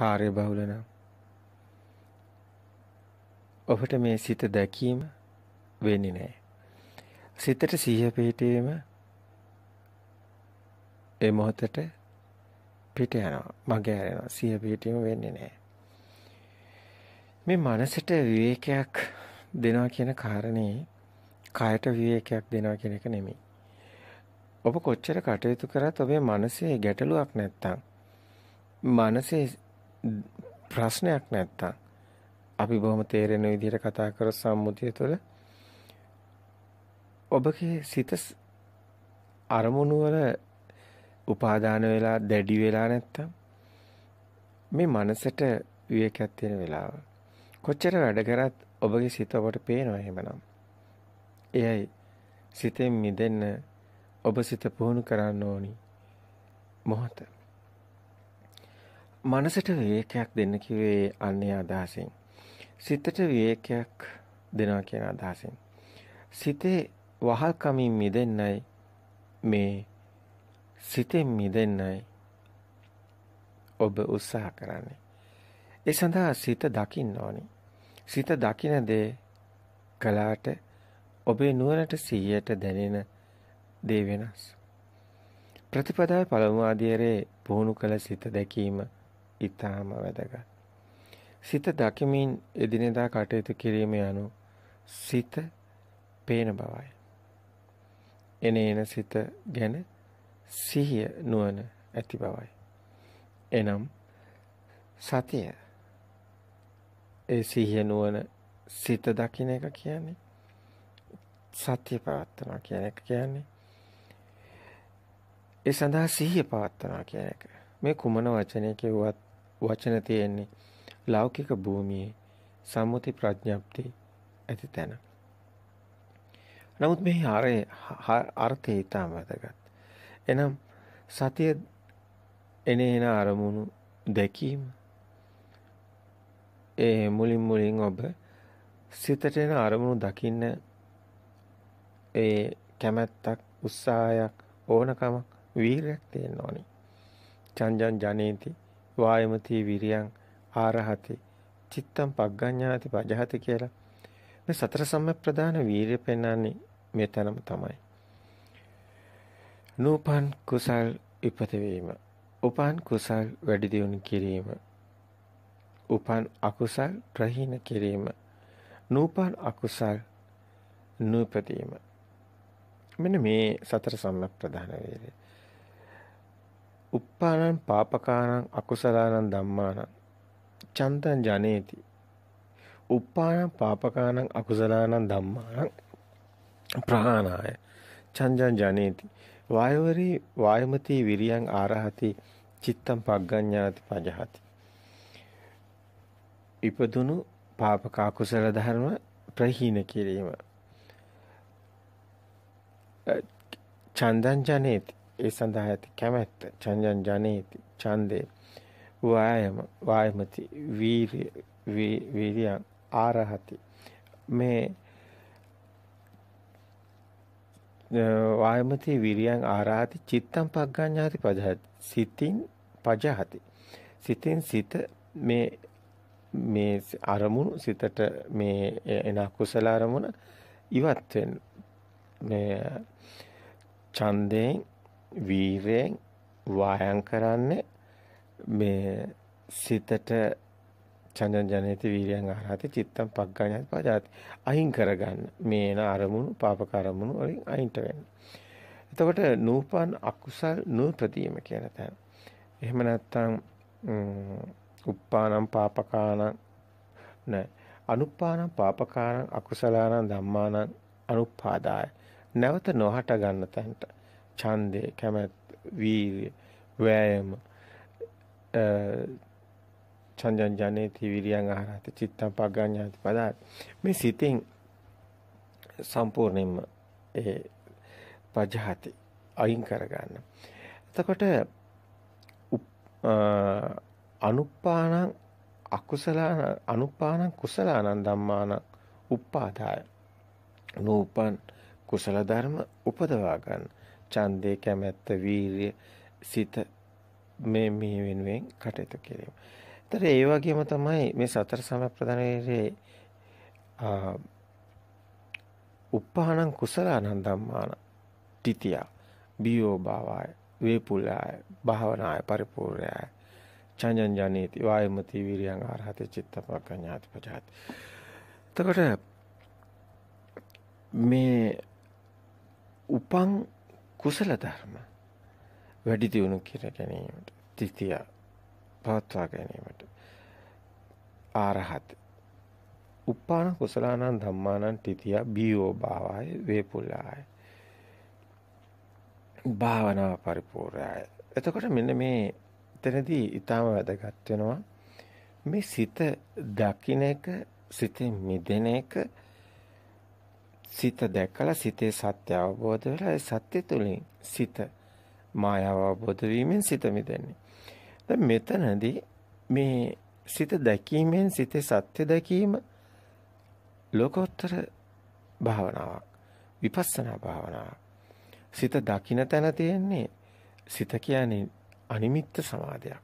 කාර්ය බහුල නම් ඔබට මේ සිත දැකීම වෙන්නේ නැහැ. සිතට සිහිය පිටේම ඒ මොහොතට පිට යනවා. මගේ හැරෙනවා. සිහිය පිටේම වෙන්නේ නැහැ. මේ මනසට විවේකයක් දෙනවා කියන කාරණේ කායට විවේකයක් දෙනවා කියන එක නෙමෙයි. ඔබ කොච්චර කටයුතු කරත් ඔබේ මනසේ ගැටලුවක් නැත්තම් මනසේ ප්‍රශ්නයක් නැත්තම් අපි බොහොම තේරෙන විදිහට කතා කර සම්මුතිය තුළ ඔබගේ සිත අරමුණු වල උපාදාන වෙලා දැඩි වෙලා නැත්තම් මේ මනසට විවේකයක් තියෙන වෙලාව කොච්චර වැඩ කරත් ඔබගේ සිත ඔබට පේනවා එහෙමනම් එයයි සිතෙන් මිදෙන්න ඔබ සිත පුහුණු කරන්න ඕනි මොහොතේ මනසට විවේකයක් දෙන්න කිව්වේ අන්නේ අදහසින්. සිතට විවේකයක් දෙනවා කියන අදහසින්. සිතේ වහල්කමින් මිදෙන්නයි මේ සිතෙන් මිදෙන්නයි ඔබ උත්සාහ කරන්නේ. ඒ සඳහා සිත දකින්න ඕනි. සිත දකින දේ කලාට ඔබේ නුවණට සියයට දැනෙන දේ වෙනස්. ප්‍රතිපදාවේ පළමු ආධියරේ පුහුණු කළ සිත දැකීම ඊටාම වැදගත්. සිත දකිමින් එදිනෙදා කටයුතු කිරීම යනු සිත පේන බවයි. එනේන සිත ගැන සිහිය නුවණ ඇති බවයි. එනම් සතිය ඒ සිහිය නුවණ සිත දකින්න එක කියන්නේ සත්‍ය පවත්නවා කියන එක කියන්නේ ඒ සඳහා සිහිය පවත්නවා කියන එක. මේ කුමන වචනය කිව්වත් වචන තියෙන්නේ ලෞකික භූමියේ සම්මුති ප්‍රඥප්ති ඇති තැන. නමුත් මෙහි ආරේ අර්ථය ඊටම වැදගත්. එනම් සතිය එනේන අරමුණු දැකීම ඒ මුලින් මුලින් ඔබ සිතට එන අරමුණු දකින්න ඒ කැමැත්තක් උත්සාහයක් ඕනකමක් වීරයක් තියෙන්න ඕනි. චන්ජන් ජනේති වායමති විරියං ආරහති චිත්තම් පග්ගඤ්ඤාති පජහති කියලා මේ සතර සම්ප්‍රදාන වීරිය පෙන්වන්නේ මෙතනම තමයි. නූපන් කුසල් ඉපත වීම. උපන් කුසල් වැඩි දියුණු කිරීම. උපන් අකුසල් ප්‍රහීන කිරීම. නූපන් අකුසල් නූපදීම. මෙන්න මේ සතර සම්ප්‍රදාන වීරිය. uppānaṁ pāpakānaṁ akusalaanaṁ dhammānaṁ චන්තං ජනේති. uppānaṁ pāpakānaṁ akusalaanaṁ dhammānaṁ ප්‍රාණාය. චන්තං ජනේති. වායවරි වායමති විරියං ආරහති චිත්තං පග්ගඤ්ඤාති පජහති. ඉපදුණු පාපක කුසල ධර්ම ප්‍රහීන කිරීම. චන්දං ජනේති ඒ සඳහා ඇති කැමැත්ත චන්ජන් ජනේති ඡන්දේ වායම වායමති වීර්ය වීර්යං ආරහති මේ වායමති විරියං ආරාති චිත්තං පග්ගඤ්ඤාති පජහති සිතින් පජහති සිතින් සිත මේ මේ අරමුණු සිතට මේ එන කුසල අරමුණ ඉවත් වෙන මේ ඡන්දයෙන් වීරයෙන් වායම් කරන්නේ මේ සිතට චන්දන ජනිත වීර්යං ආරහති චිත්තම් පග්ගණයත් පජාති අහිං කරගන්න මේන අරමුණු පාපක අරමුණු වලින් අහින්ට වෙන්න. එතකොට නූපන් අකුසල් නූපදීම කියන තැන. එහෙම නැත්නම් උප්පානම් පාපකානම් නෑ අනුප්පානම් පාපකානම් අකුසලානම් ධම්මානම් අනුප්පාදාය. නැවත නොහට ගන්න තැනට. ඡන්දය, කැමැත්, වීර්ය, වෑයම චන්දන් ජනේති විරියං ආරහත චිත්තං පග්ගඤ්ඤාති පදාත් මේ සිතෙන් සම්පූර්ණයෙන්ම ඒ පජහති අයින් කරගන්න. එතකොට අනුපානං අකුසලාන අනුපානං කුසලානං ධම්මාන උප්පාදාය නූපන් කුසල ධර්ම උපදවා ගන්න ඡන්දේ කැමැත්ත වීරිය සිත මේ මේ වෙනුවෙන් කටයුතු කිරීම. ඒතර ඒ වගේම තමයි මේ සතර සමප්‍රදාන වේරේ උපහානං කුසලානං ධම්මාන තිතිය බියෝ භාවය වේපුලාය භාවනාය පරිපූර්ණය චඤ්ඤං ජනේති වායමති වීරියං ආරහත චිත්තපකඤ්ඤාති පජාත එතකොට මේ උපං කුසල ධර්ම වැඩි දියුණු කර ගැනීමට තිතිය පවත්වා ගැනීමට ආරහත උප්පාන කුසලානං ධම්මානං තිතිය බීෝ භාවය වේපුලාය භාවනාව පරිපූර්ණය එතකොට මෙන්න මේ එතනදී ඊටම වැදගත් වෙනවා මේ සිත දකින්න එක සිතේ මිදෙන එක සිත දැකලා සිතේ සත්‍ය අවබෝධ වෙලා ඒ සත්‍ය තුලින් සිත මායාව අවබෝධ වීමෙන් සිත මිදෙන්නේ. දැන් මෙතනදී මේ සිත දැකීමෙන් සිතේ සත්‍ය දැකීම ලෝකෝත්තර භාවනාවක්. විපස්සනා භාවනාවක්. සිත දකින තැන තියෙන්නේ සිත කියන්නේ අනිමිත්ත සමාධියක්.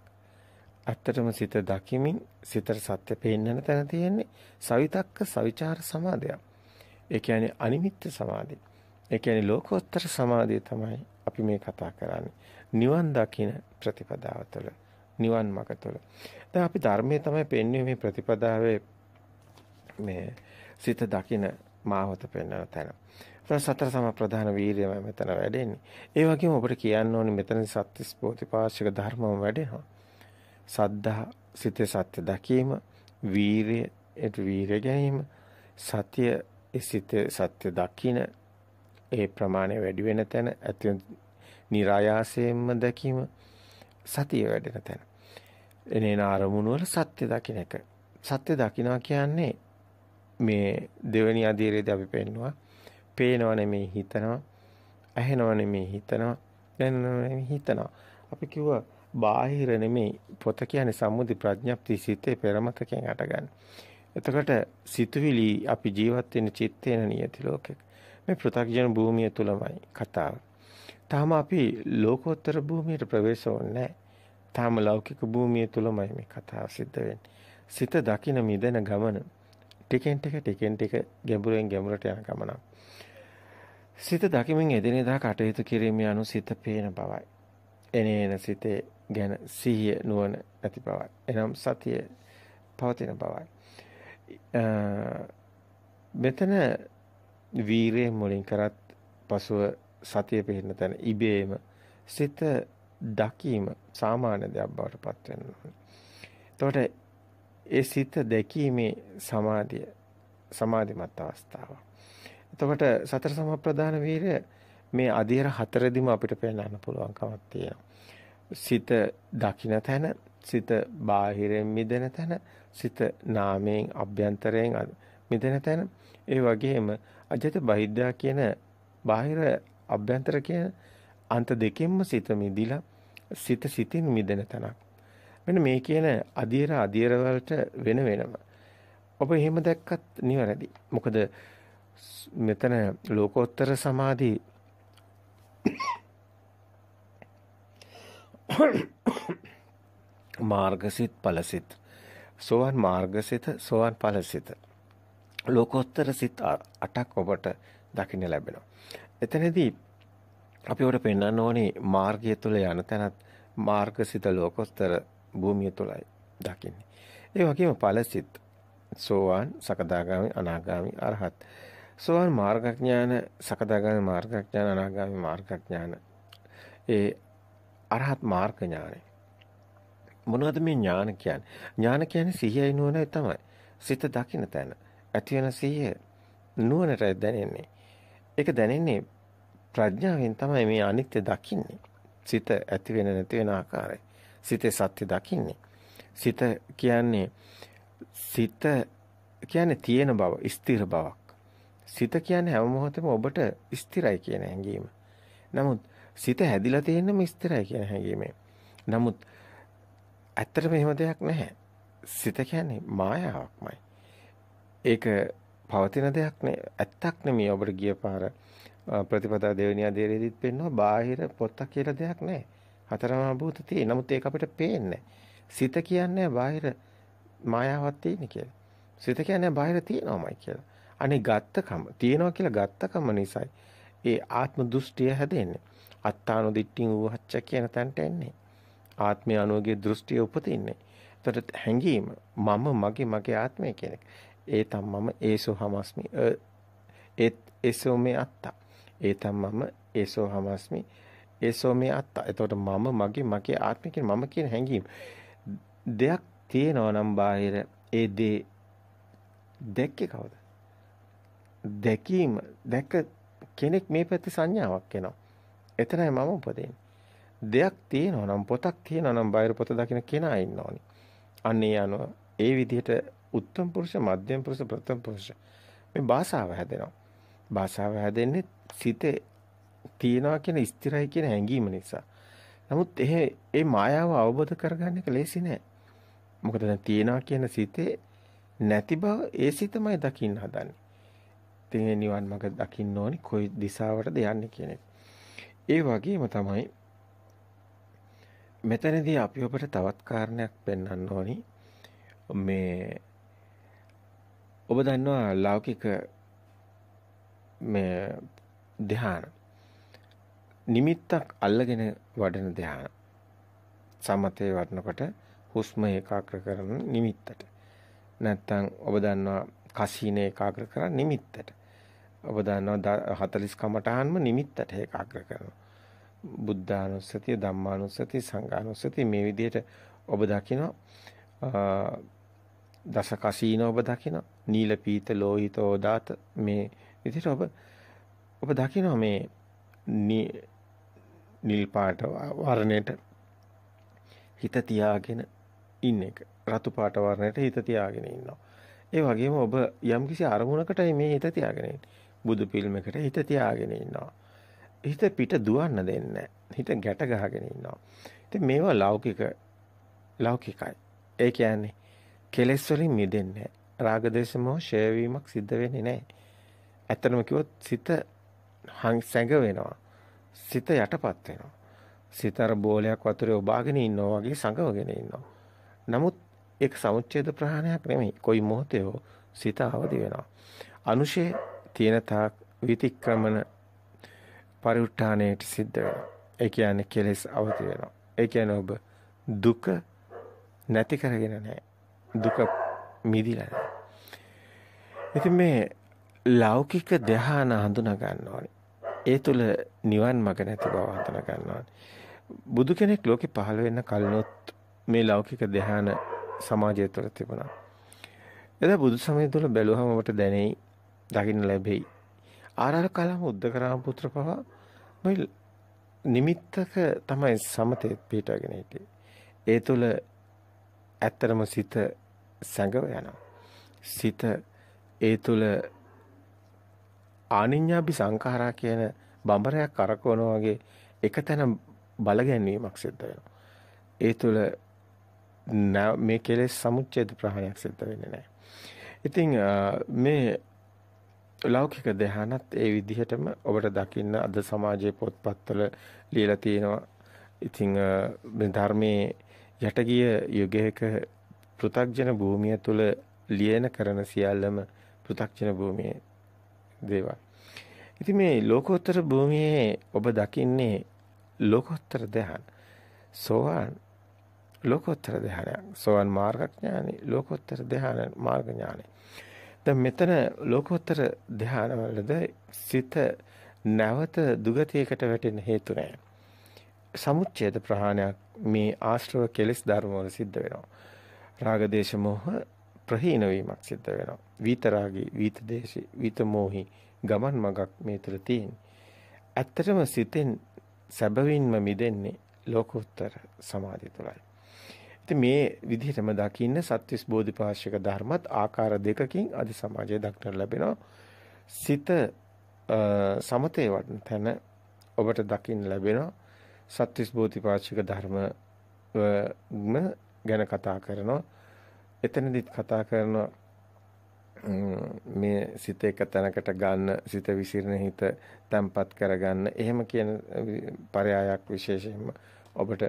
ඇත්තටම සිත දකිමින් සිතට සත්‍ය පේන්නන තැන තියෙන්නේ සවිතක්ක සවිචාර සමාධියක්. ඒ කියන්නේ අනිමිත්ත සමාධිය. ඒ කියන්නේ ලෝකෝත්තර සමාධිය තමයි අපි මේ කතා කරන්නේ. නිවන් දකින ප්‍රතිපදාව තුළ නිවන් මඟ තුළ. දැන් අපි ධර්මයේ තමයි පෙන්වන්නේ මේ ප්‍රතිපදාවේ මේ සිත දකින මාවත පෙන්වන තැන. දැන් සතර සමප්‍රධාන වීර්යය මෙතන වැඩෙන්නේ. ඒ වගේම ඔබට කියන්න ඕනේ මෙතන සත්‍තිස් බෝධිපාශික ධර්මම වැඩෙනවා. සද්ධා සිතේ සත්‍ය දැකීම, වීරිය ඒත් වීරිය ගැනීම, සතිය සිත සත්‍ය දකින ඒ ප්‍රමාණය වැඩි වෙන තැන ඇති નિરાයාසයෙන්ම දැකීම සතිය වැඩෙන තැන එනේන අරමුණු වල සත්‍ය දකින එක සත්‍ය දකිනවා කියන්නේ මේ දෙවෙනි අධීරයේදී අපි පෙන්නවා පේනව නෙමෙයි හිතනවා ඇහෙනව නෙමෙයි හිතනවා දැනනව නෙමෙයි හිතනවා අපි කිව්වා බාහිර නෙමෙයි පොත කියන්නේ සම්මුති ප්‍රඥප්ති සිතේ පෙරමතකෙන් අටගන්නේ එතකොට සිතුවිලි අපි ජීවත් වෙන චිත්තේන නියති ලෝකෙක. මේ පෘථග්ජන භූමිය තුලමයි කතාව. තාම අපි ලෝකෝත්තර භූමියට ප්‍රවේශ වෙන්නේ තාම ලෞකික භූමිය තුලමයි මේ කතාව සිද්ධ වෙන්නේ. සිත දකින මිදෙන ගමන ටිකෙන් ටික ටිකෙන් ටික ගැඹුරෙන් ගැඹුරට යන ගමනක්. සිත දකිමින් එදිනෙදා කටයුතු කිරීම යනු සිත පේන බවයි. එනේන සිතේ ගැන සිහිය නුවණ ඇති බවයි. එනම් සතිය පවතින බවයි. මෙතන වීරය මුලින් කරත් පසුව සතිය පිහින්න තැන ඉබේම සිත දකීම සාමාන්‍ය දෙයක් බවට පත් වෙන්න ඕනේ. එතකොට ඒ සිත දැකීමේ සමාධිය සමාධිමත් අවස්ථාවක්. එතකොට සතර සමප්‍රදාන වීරය මේ අධීර හතරදිම අපිට පෙන්වන්න පුළුවන්කමක් තියෙනවා. සිත දකින තැන සිත බාහිරෙන් මිදෙන තැන, සිත නාමයෙන් අභ්‍යන්තරයෙන් මිදෙන තැන, ඒ වගේම අජත බහිද්‍යා කියන බාහිර අභ්‍යන්තර කියන අන්ත දෙකෙන්ම සිත මිදිලා සිත සිතින් මිදෙන තැනක්. මෙන්න මේ කියන අධීර අධීර වලට වෙන වෙනම. ඔබ එහෙම දැක්කත් නිවැරදි. මොකද මෙතන ලෝකෝත්තර සමාධි මාර්ගසිත ඵලසිත සෝවන් මාර්ගසිත සෝවන් ඵලසිත ලෝකෝත්තර සිත 8ක් ඔබට දකින්න ලැබෙනවා. එතනදී අපි උඩ පෙන්වන්න ඕනේ මාර්ගය තුල යන තැනත් මාර්ගසිත ලෝකෝත්තර භූමිය තුලයි දකින්නේ. ඒ වගේම ඵලසිත සෝවාන් සකදාගාමි අනාගාමි අරහත් සෝවාන් මාර්ගඥාන සකදාගාමි මාර්ගඥාන අනාගාමි මාර්ගඥාන ඒ අරහත් මාර්ගඥානයි මොනවද මේ ඥාන කියන්නේ? ඥාන කියන්නේ සිහියයි නුවණයි තමයි. සිත දකින තැන. ඇති වෙන සිහිය නුවණට දැනෙන්නේ. ඒක දැනෙන්නේ ප්‍රඥාවෙන් තමයි මේ අනිත්‍ය දකින්නේ. සිත ඇති වෙන නැති වෙන ආකාරය. සිතේ සත්‍ය දකින්නේ. සිත කියන්නේ සිත කියන්නේ තියෙන බව, ස්ථිර බවක්. සිත කියන්නේ හැම මොහොතෙම ඔබට ස්ථිරයි කියන හැඟීම. නමුත් සිත හැදිලා තියෙනම ස්ථිරයි කියන හැඟීමේ. නමුත් ඇත්තටම එහෙම දෙයක් නැහැ. සිත කියන්නේ මායාවක්මයි. ඒක පවතින දෙයක් නේ. ඇත්තක් නෙමෙයි ඔබට ගිය පාර ප්‍රතිපදා දෙවෙනි අධීරෙදිත් පෙන්නවා බාහිර පොත්තක් කියලා දෙයක් නැහැ. හතරම භූත තියෙන. නමුත් ඒක අපිට පේන්නේ සිත කියන්නේ බාහිර මායාවක් තියෙන කියලා. සිත කියන්නේ බාහිර තියෙනවමයි කියලා. අනේ ගත්තකම තියෙනවා කියලා ගත්තකම නිසායි ඒ ආත්ම දෘෂ්ටිය හැදෙන්නේ. අත්තානු දිට්ඨින් වූ හච්ච කියන තැනට එන්නේ. ආත්මය අනුවගේ දෘෂ්ටිය උපතින්නේ. එතකොට හැඟීම මම මගේ මගේ ආත්මය කියන එක. ඒ තම මම ඒසෝ හමස්මි ඒත් ඒසෝ මේ අත්තා. ඒ තම මම ඒසෝ හමස්මි ඒසෝ මේ අත්තා. එතකොට මම මගේ මගේ ආත්මය කියන මම කියන හැඟීම දෙයක් තියෙනවා නම් බාහිර ඒ දේ දැක්කේ කවුද? දැකීම දැක කෙනෙක් මේ පැත්තේ සංඥාවක් එනවා. එතනයි මම උපදින්නේ. දෙයක් තියෙනවා නම් පොතක් තියෙනවා නම් බාහිර පොත දකින්න කෙනා ඉන්න ඕනේ. අන්න ඒ අනුව ඒ විදිහට උත්තම පුරුෂ, මධ්‍යම පුරුෂ, ප්‍රථම පුරුෂ මේ භාෂාව හැදෙනවා. භාෂාව හැදෙන්නේ සිතේ තියනවා කියන ස්ථිරයි කියන හැඟීම නිසා. නමුත් එහේ ඒ මායාව අවබෝධ කරගන්න එක ලේසි නෑ. මොකද දැන් තියනවා කියන සිතේ නැති බව ඒ සිතමයි දකින්න හදන්නේ. ඉතින් නිවන් මඟ දකින්න ඕනි කොයි දිශාවටද යන්නේ කියන ඒ වගේම තමයි මෙතනදී අපි ඔබට තවත් කාරණයක් පෙන්වන්න ඕනි. මේ ඔබ දන්නවා ලෞකික මේ ධ්‍යාන. නිමිත්තක් අල්ලගෙන වඩන ධ්‍යාන. සමතේ වඩනකොට හුස්ම ඒකාග්‍ර කරන නිමිත්තට. නැත්තම් ඔබ දන්නවා කසින ඒකාග්‍ර කරන නිමිත්තට. ඔබ දන්නවා 40 කමටහන්ම නිමිත්තට ඒකාග්‍ර කරනවා. බුද්ධානුස්සතිය ධම්මානුස්සතිය සංඝානුස්සතිය මේ විදිහට ඔබ දකිනවා දස කසීන ඔබ දකිනවා නීල පීත ලෝහිත ඕදාත මේ විදිහට ඔබ ඔබ දකිනවා මේ නිල් පාට වර්ණයට හිත තියාගෙන ඉන්න එක රතු පාට වර්ණයට හිත තියාගෙන ඉන්නවා ඒ වගේම ඔබ යම්කිසි අරමුණකට මේ හිත තියාගෙන බුදු පිල්මකට හිත තියාගෙන ඉන්නවා හිත පිට දුවන්න දෙන්නේ හිත ගැට ගහගෙන ඉන්නවා. ඉතින් මේවා ලෞකික ලෞකිකයි. ඒ කියන්නේ කෙලෙස් වලින් මිදෙන්නේ රාග දේශ මොහ ෂය වීමක් සිද්ධ වෙන්නේ නැහැ. ඇත්තම කිව්වොත් සිත සැඟ වෙනවා. සිත යටපත් වෙනවා. සිත අර බෝලයක් වතුරේ ඔබාගෙන ඉන්නවා වගේ සංගවගෙන ඉන්නවා. නමුත් ඒක සමුච්ඡේද ප්‍රහාණයක් නෙමෙයි. කොයි මොහොතේ හෝ සිත අවදි වෙනවා. අනුශේ තියෙන තාක් විතික්‍රමන පරිඋත් ทาน යට සිද්ධ වෙනවා. ඒ කියන්නේ කෙලෙස් අවදි වෙනවා. ඒ කියන්නේ ඔබ දුක නැති කරගෙන නැහැ. දුක මිදිලා නැහැ. ඉතින් මේ ලෞකික ධ්‍යාන හඳුනා ගන්න ඕනේ. ඒ තුල නිවන් මඟ නැති බව හඳුනා ගන්න ඕනේ. බුදු කෙනෙක් ලෝකේ පහළ වෙන්න කලිනොත් මේ ලෞකික ධ්‍යාන සමාජය තුළ තිබුණා. එදා බුදු සමය තුළ බැලුවම ඔබට දැනෙයි, දකින්න ලැබෙයි. ආරාර කලම උද්දකරාම පුත්‍ර පවා මේ නිමිත්තක තමයි සමතේ පිටවගෙන හිටියේ. ඒ තුල ඇත්තරම සිත සැඟව යනවා. සිත ඒ තුල ආනිඤ්ඤාපි සංඛාරා කියන බඹරයක් කරකවන වගේ එකතැන බල ගැනීමක් සිද්ධ වෙනවා. ඒ තුල මේ කෙලෙස් සමුච්ඡේද ප්‍රහාණයක් සිද්ධ වෙන්නේ නැහැ. ඉතින් මේ ලෞකික ධ්‍යානත් ඒ විදිහටම ඔබට දකින්න අද සමාජයේ පොත්පත්වල ලියලා තියෙනවා. ඉතින් මේ ධර්මයේ යටගිය යුගයක පෘථග්ජන භූමිය තුල ලියන කරන සියල්ලම පෘථග්ජන භූමියේ දේවල්. ඉතින් මේ ලෝකෝත්තර භූමියේ ඔබ දකින්නේ ලෝකෝත්තර ධ්‍යාන. සෝවාන් ලෝකෝත්තර ධ්‍යානයක්. සෝවාන් මාර්ගඥානෙ ලෝකෝත්තර ධ්‍යාන මාර්ගඥානෙ. දැන් මෙතන ලෝකෝත්තර ධානවලද සිත නැවත දුගතියකට වැටෙන හේතු නැහැ. සමුච්ඡේද ප්‍රහාණයක් මේ ආශ්‍රව කෙලෙස් ධර්ම වල සිද්ධ වෙනවා. රාග දේශ මොහ ප්‍රහීන වීමක් සිද්ධ වෙනවා. විතරාගී, විතදේශී, විතමෝහි ගමන් මගක් මේ තුල තියෙන්නේ. ඇත්තටම සිතෙන් සැබවින්ම මිදෙන්නේ ලෝකෝත්තර සමාධිය තුළයි. ඉතින් මේ විදිහටම දකින්න සත්‍විස් බෝධිපාශික ධර්මත් ආකාර දෙකකින් අධි සමාජයේ දක්නට ලැබෙනවා. සිත සමතේ වටන තැන ඔබට දකින්න ලැබෙනවා. සත්‍විස් බෝධිපාශික ධර්ම ගැන කතා කරනවා. එතනදිත් කතා කරනවා මේ සිත එක තැනකට ගන්න සිත විසිරෙන හිත තැම්පත් කරගන්න එහෙම කියන පරයායක් විශේෂයෙන්ම ඔබට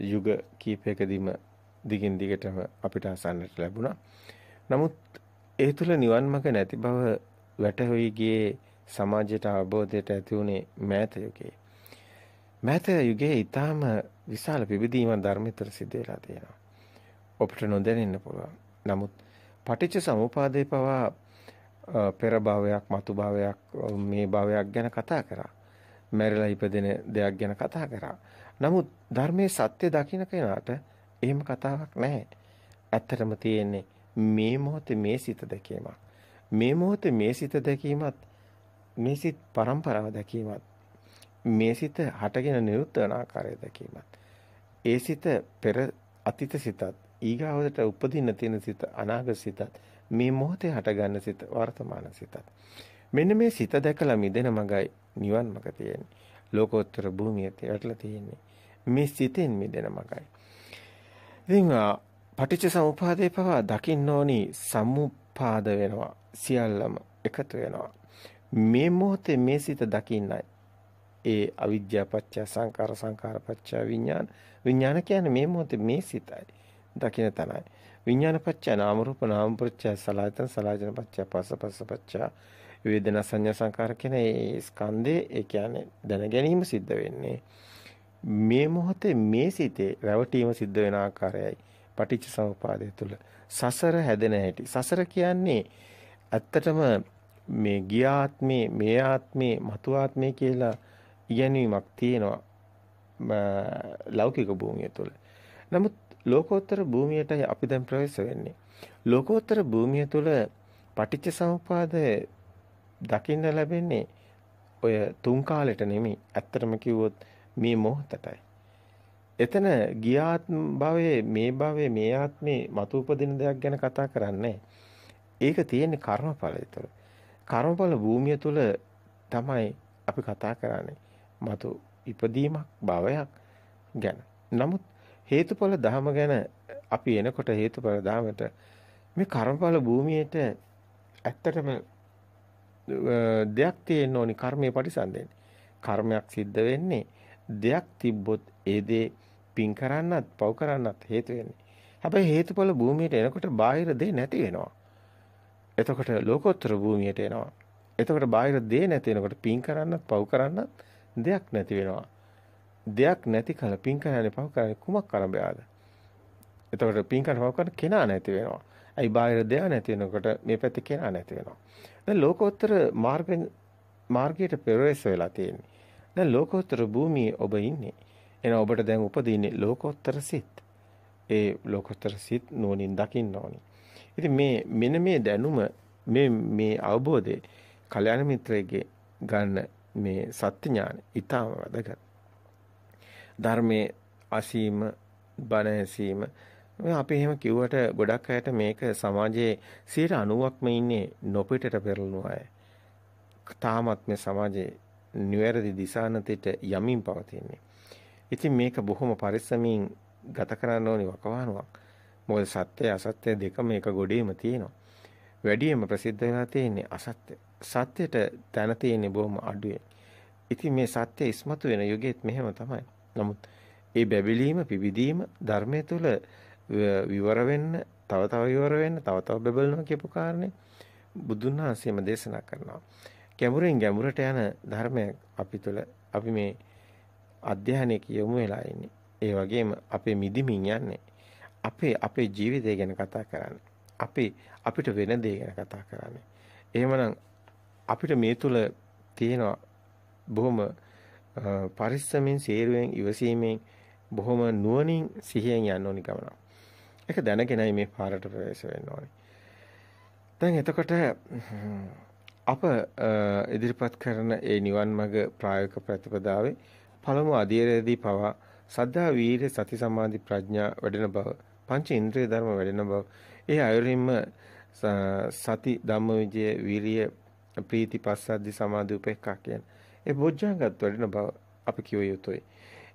යුග කීපයකදීම දිගින් දිගටම අපිට අසන්නට ලැබුණා. නමුත් ඒ තුල නිවන් මඟ නැති බව වැටහොයි ගියේ සමාජයට අවබෝධයට ඇති වුණේ මෑත යුගයේ. මෑත යුගයේ ඊටාම විශාල පිබිදීමක් ධර්මතර සිද්ධ වෙලා තියෙනවා. අපිට නොදැනෙන්න පුළුවන්. නමුත් පටිච්ච සමුපාදේ පවා පෙර භාවයක් මතු භාවයක් මේ භාවයක් ගැන කතා කරා. මැරිලා ඉපදෙන දෙයක් ගැන කතා කරා. නමුත් ධර්මයේ සත්‍ය දකින්න කෙනාට එහෙම කතාවක් නැහැ. ඇත්තටම තියෙන්නේ මේ මොහොතේ මේ සිත දැකීමක්. මේ මොහොතේ මේ සිත දැකීමත් මේ සිත් પરම්පරාව දැකීමත් මේ සිත හටගෙන නිරුත්තරන ආකාරය දැකීමත් ඒ සිත පෙර අතීත සිතත් ඊගාවදට උපදින්න තියෙන සිත අනාගත සිතත් මේ මොහොතේ හටගන්න සිත වර්තමාන සිතත් මෙන්න මේ සිත දැකලා මිදෙන මගයි නිවන් මඟ තියෙන්නේ ලෝකෝත්තර භූමියට වැටලා තියෙන්නේ. මේ සිතෙන් මිදෙන මගයි. ඉතින් පටිච්ච සමුපාදේ පවා දකින්න ඕනි සම්මුපාද වෙනවා. සියල්ලම එකතු වෙනවා. මේ මොහොතේ මේ සිත දකින්නයි. ඒ අවිද්‍යාපච්චය සංකාර සංකාරපච්චය විඥාන විඥාන කියන්නේ මේ මොහොතේ මේ සිතයි. දකින්න තනයි. විඥානපච්චය නාම රූප නාම ප්‍රත්‍ය සලආයතන සලආයතන පච්චය පස්ස පස්ස පච්චය වේදනා සංඥා සංකාර කියන ඒ ස්කන්ධේ ඒ කියන්නේ දැන ගැනීම සිද්ධ වෙන්නේ මේ මොහොතේ මේ සිතේ රැවටීම සිද්ධ වෙන ආකාරයයි පටිච්ච සමුපාදය තුල සසර හැදෙන හැටි සසර කියන්නේ ඇත්තටම මේ ගියාත්මේ මේ ආත්මේ මතු ආත්මේ කියලා ඉගෙනීමක් තියෙනවා ලෞකික භූමිය තුල නමුත් ලෝකෝත්තර භූමියටයි අපි දැන් ප්‍රවේශ වෙන්නේ. ලෝකෝත්තර භූමිය තුළ පටිච්ච සමුපාදය දකින්න ලැබෙන්නේ ඔය තුන් කාලෙට නෙමෙයි. ඇත්තටම කිව්වොත් මේ මොහොතටයි. එතන ගියාත් භවයේ මේ භවයේ මේ ආත්මේ මතු උපදින දෙයක් ගැන කතා කරන්නේ. ඒක තියෙන්නේ කර්මඵලය තුළ. කර්මඵල භූමිය තුළ තමයි අපි කතා කරන්නේ. මතු ඉපදීමක් භවයක් ගැන. නමුත් හේතුඵල ධම ගැන අපි එනකොට හේතුඵල ධමයට මේ කර්මඵල භූමියට ඇත්තටම දෙයක් තියෙන්න ඕනි කර්මයේ පරිසන්දෙන්නේ. කර්මයක් සිද්ධ වෙන්නේ දෙයක් තිබ්බොත් ඒ දේ පින් කරන්නත් පව් කරන්නත් හේතු වෙන්නේ. හැබැයි හේතුඵල භූමියට එනකොට බාහිර දේ නැති වෙනවා. එතකොට ලෝකෝත්තර භූමියට එනවා. එතකොට බාහිර දේ නැති වෙනකොට පින් කරන්නත් පව් කරන්නත් දෙයක් නැති වෙනවා. දෙයක් නැති කල පින් කරන්නේ පව් කරන්නේ කුමක් ආරම්භයද? එතකොට පින් කරන පව් කරන කෙනා නැති වෙනවා. අයි බාහිර දෙයක් නැති වෙනකොට මේ පැත්තේ කෙනා නැති වෙනවා. දැන් ලෝකෝත්තර මාර්ග මාර්ගයට පෙරෙස් වෙලා තියෙන්නේ. දැන් ලෝකෝත්තර භූමියේ ඔබ ඉන්නේ. එන ඔබට දැන් උපදීන්නේ ලෝකෝත්තර සිත්. ඒ ලෝකෝත්තර සිත් නෝනින් දකින්න ඕනි. ඉතින් මේ මෙන්න මේ දැනුම මේ මේ අවබෝධය කල්‍යාණ මිත්‍රයෙගේ ගන්න මේ සත්‍ය ඥාන ඊටම වැදගත්. ධර්මයේ අසීම බණ ඇසීම අපි එහෙම කිව්වට ගොඩක් අයට මේක සමාජයේ 90%ක්ම ඉන්නේ නොපිටට පෙරළුණු අය. තාමත් මේ සමාජයේ නිවැරදි දිශානතයට යමින් පවතින්නේ. ඉතින් මේක බොහොම පරිස්සමින් ගත කරන්න ඕනි වකවානුවක්. මොකද සත්‍ය අසත්‍ය දෙකම එක ගොඩේම තියෙනවා. වැඩියෙන්ම ප්‍රසිද්ධ වෙලා තියෙන්නේ අසත්‍ය. සත්‍යට තැන තියෙන්නේ බොහොම අඩුවෙන්. ඉතින් මේ සත්‍ය ඉස්මතු වෙන යුගෙත් මෙහෙම තමයි. නමුත් ඒ බැබිලීම පිබිදීම ධර්මයේ තුල විවර වෙන්න, තව තව විවර වෙන්න, තව තව බබලනවා කියපු කාරණේ බුදුන් වහන්සේම දේශනා කරනවා. ගැඹුරෙන් ගැඹුරට යන ධර්මයක් අපි තුළ අපි මේ අධ්‍යයනයේ කියමු වෙලා ඉන්නේ. ඒ වගේම අපේ මිදිමින් යන්නේ. අපේ අපේ ජීවිතය ගැන කතා කරන්නේ. අපි අපිට වෙන දේ ගැන කතා කරන්නේ. එහෙමනම් අපිට මේ තුළ තියෙන බොහොම පරිස්සමෙන්, සේරුවෙන්, ඉවසීමෙන් බොහොම නුවණින් සිහියෙන් යන්න ඕනි ගමනක්. ඒක දැනගෙනයි මේ පාරට ප්‍රවේශ වෙන්න ඕනේ. දැන් එතකොට අප ඉදිරිපත් කරන ඒ නිවන් මඟ ප්‍රායෝගික ප්‍රතිපදාවේ පළමු අධීරයේදී පවා සද්ධා වීර සති සමාධි ප්‍රඥා වැඩෙන බව පංච ඉන්ද්‍රිය ධර්ම වැඩෙන බව ඒ අයුරින්ම සති ධම්මවිජය වීරිය ප්‍රීති පස්සද්ධි සමාධි උපේක්ඛා කියන ඒ බොජ්ජංගත් වැඩෙන බව අපි කිව යුතුයි.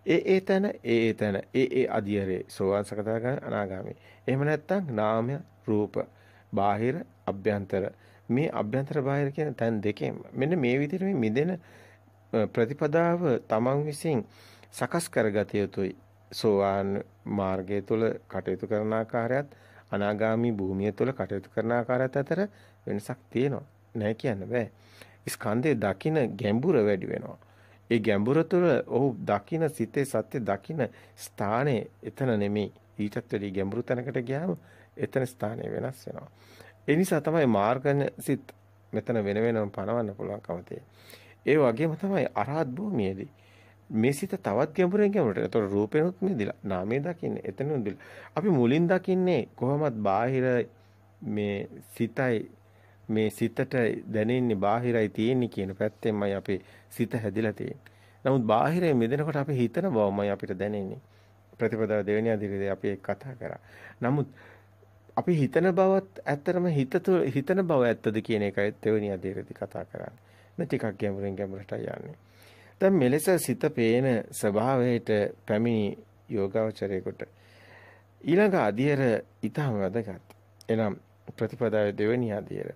ඒ ඒ තැන ඒ ඒ තැන ඒ ඒ අධියරේ සෝවාන් සකදාගාමි අනාගාමි. එහෙම නැත්නම් නාමය රූප බාහිර අභ්‍යන්තර මේ අභ්‍යන්තර බාහිර කියන තැන් දෙකෙන් මෙන්න මේ විදිහට මේ මිදෙන ප්‍රතිපදාව තමන් විසින් සකස් කරගත යුතුයි. සෝවාන් මාර්ගය තුල කටයුතු කරන ආකාරයත් අනාගාමි භූමිය තුල කටයුතු කරන ආකාරයත් අතර වෙනසක් තියෙනවා. නැහැ කියන්න බෑ. ස්කන්ධය දකින ගැඹුර වැඩි වෙනවා. ඒ ගැඹුර තුළ ඔහු දකින සිතේ සත්‍ය දකින ස්ථානයේ එතන නෙමෙයි ඊටත් වැඩි ගැඹුරු තැනකට ගියාම එතන ස්ථානය වෙනස් වෙනවා. ඒ නිසා තමයි මාර්ගන සිත් මෙතන වෙන වෙනම පනවන්න පුළුවන්කම ඒ වගේම තමයි අරහත් භූමියේදී මේ සිත තවත් ගැඹුරෙන් ගැඹුරට. ඒතකොට රූපෙනුත් මිදිලා, නාමයේ දකින්නේ එතනුත් අපි මුලින් දකින්නේ කොහොමත් බාහිර මේ සිතයි මේ සිතට දැනෙන්නේ බාහිරයි තියෙන්නේ කියන පැත්තෙන්මයි අපේ සිත හැදිලා තියෙන්නේ. නමුත් බාහිරේ මෙදෙනකොට අපි හිතන බවමයි අපිට දැනෙන්නේ. ප්‍රතිපදාව දෙවෙනි අධිකදී අපි ඒක කතා කරා. නමුත් අපි හිතන බවත් ඇත්තටම හිත හිතන බව ඇත්තද කියන එකයි දෙවෙනි අධිකදී කතා කරන්නේ. නැත්නම් ටිකක් ගැඹුරින් ගැඹුරට යන්නේ. දැන් මෙලෙස සිත පේන ස්වභාවයට පැමිණි යෝගාවචරයේකට ඊළඟ අධියර ඊටම වැදගත්. එනම් ප්‍රතිපදාවේ දෙවෙනි අධියර